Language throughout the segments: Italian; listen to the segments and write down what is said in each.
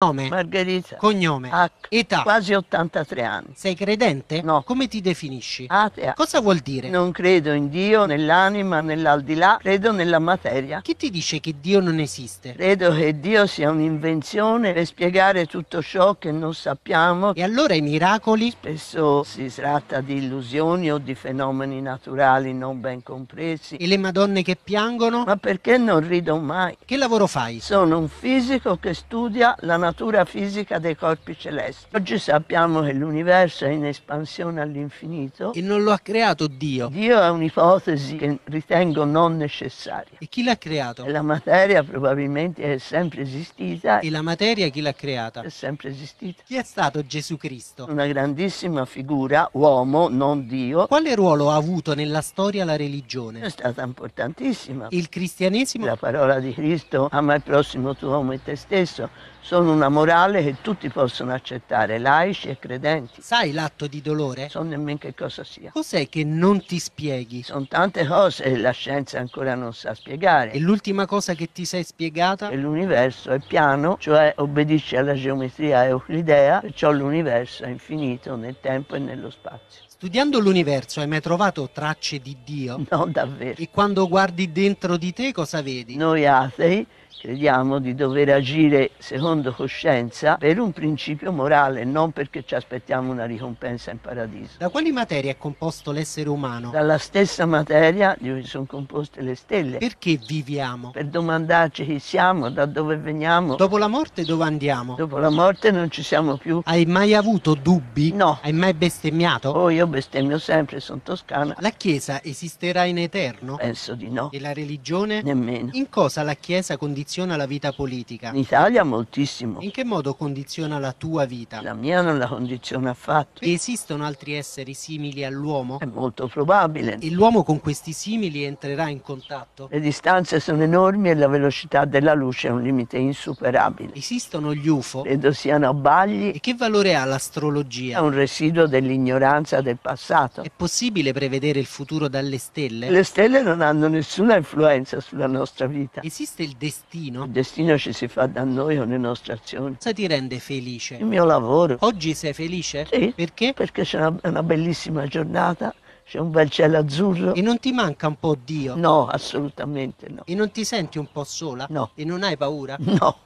Nome, Margherita. Cognome. H. Ah, Età. Quasi 83 anni. Sei credente? No. Come ti definisci? Atea. Ah, Cosa vuol dire? Non credo in Dio, nell'anima, nell'aldilà, credo nella materia. Chi ti dice che Dio non esiste? Credo che Dio sia un'invenzione per spiegare tutto ciò che non sappiamo. E allora i miracoli? Spesso si tratta di illusioni o di fenomeni naturali non ben compresi. E le madonne che piangono? Ma perché non rido mai? Che lavoro fai? Sono un fisico che studia la natura natura fisica dei corpi celesti. Oggi sappiamo che l'universo è in espansione all'infinito. E non lo ha creato Dio. Dio è un'ipotesi che ritengo non necessaria. E chi l'ha creato? La materia probabilmente è sempre esistita. E la materia chi l'ha creata? È sempre esistita. Chi è stato Gesù Cristo? Una grandissima figura, uomo, non Dio. Quale ruolo ha avuto nella storia la religione? È stata importantissima. Il cristianesimo? La parola di Cristo, ama il prossimo tuo uomo e te stesso, sono una morale che tutti possono accettare, laici e credenti. Sai l'atto di dolore? So nemmeno che cosa sia. Cos'è che non ti spieghi? Sono tante cose che la scienza ancora non sa spiegare. E l'ultima cosa che ti sei spiegata? Che l'universo è piano, cioè obbedisce alla geometria euclidea, perciò l'universo è infinito nel tempo e nello spazio. Studiando l'universo hai mai trovato tracce di Dio? No, davvero. E quando guardi dentro di te cosa vedi? Noi atei crediamo di dover agire secondo coscienza per un principio morale, non perché ci aspettiamo una ricompensa in paradiso. Da quali materie è composto l'essere umano? Dalla stessa materia di cui sono composte le stelle. Perché viviamo? Per domandarci chi siamo, da dove veniamo. Dopo la morte dove andiamo? Dopo la morte non ci siamo più. Hai mai avuto dubbi? No. Hai mai bestemmiato? Oh, io bestemmio sempre, sono toscana. La Chiesa esisterà in eterno? Penso di no. E la religione? Nemmeno. In cosa la Chiesa condiziona la vita politica? In Italia moltissimo siamo. In che modo condiziona la tua vita? La mia non la condiziona affatto. Esistono altri esseri simili all'uomo? È molto probabile. E l'uomo con questi simili entrerà in contatto? Le distanze sono enormi e la velocità della luce è un limite insuperabile. Esistono gli UFO? Credo siano abbagli. E che valore ha l'astrologia? È un residuo dell'ignoranza del passato. È possibile prevedere il futuro dalle stelle? Le stelle non hanno nessuna influenza sulla nostra vita. Esiste il destino? Il destino ci si fa da noi o le nostre azioni soddisfazione. Cosa ti rende felice? Il mio lavoro. Oggi sei felice? Sì. Perché? Perché c'è una, una bellissima giornata c'è un bel cielo azzurro. E non ti manca un po' Dio? No, assolutamente no. E non ti senti un po' sola? No. E non hai paura? No.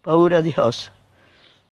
Paura di cosa?